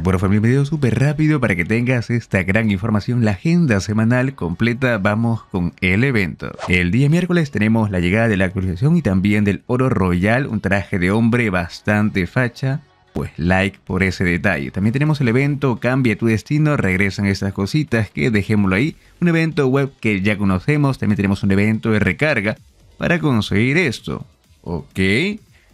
Bueno, fue mi video súper rápido para que tengas esta gran información. La agenda semanal completa, vamos con el evento. El día miércoles tenemos la llegada de la actualización y también del oro royal, un traje de hombre bastante facha. Pues like por ese detalle. También tenemos el evento Cambia tu destino, regresan estas cositas que dejémoslo ahí. Un evento web que ya conocemos, también tenemos un evento de recarga para conseguir esto. Ok.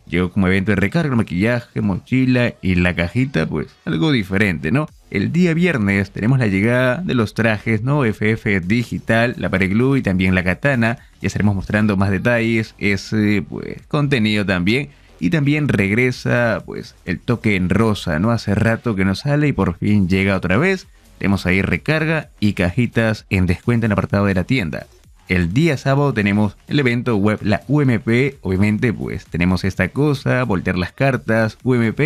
Llegó como evento de recarga, maquillaje, mochila y la cajita, pues algo diferente, ¿no? El día viernes tenemos la llegada de los trajes, ¿no? FF Digital, la glue y también la Katana. Ya estaremos mostrando más detalles, ese pues, contenido también. Y también regresa pues el toque en rosa, ¿no? Hace rato que no sale y por fin llega otra vez. Tenemos ahí recarga y cajitas en descuento en el apartado de la tienda el día sábado tenemos el evento web, la UMP. Obviamente, pues tenemos esta cosa, voltear las cartas, UMP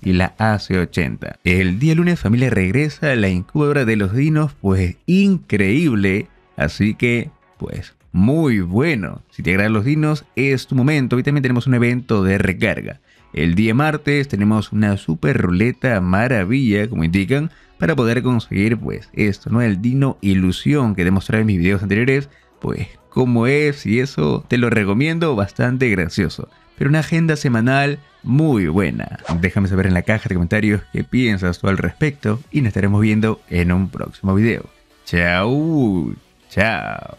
y la AC80. El día lunes, familia regresa a la incubadora de los dinos, pues increíble. Así que, pues, muy bueno. Si te agradan los dinos, es tu momento. Y también tenemos un evento de recarga. El día martes tenemos una super ruleta maravilla, como indican, para poder conseguir pues esto, ¿no? El Dino Ilusión que demostré en mis videos anteriores, pues como es y eso te lo recomiendo, bastante gracioso. Pero una agenda semanal muy buena. Déjame saber en la caja de comentarios qué piensas tú al respecto y nos estaremos viendo en un próximo video. Chao, chao.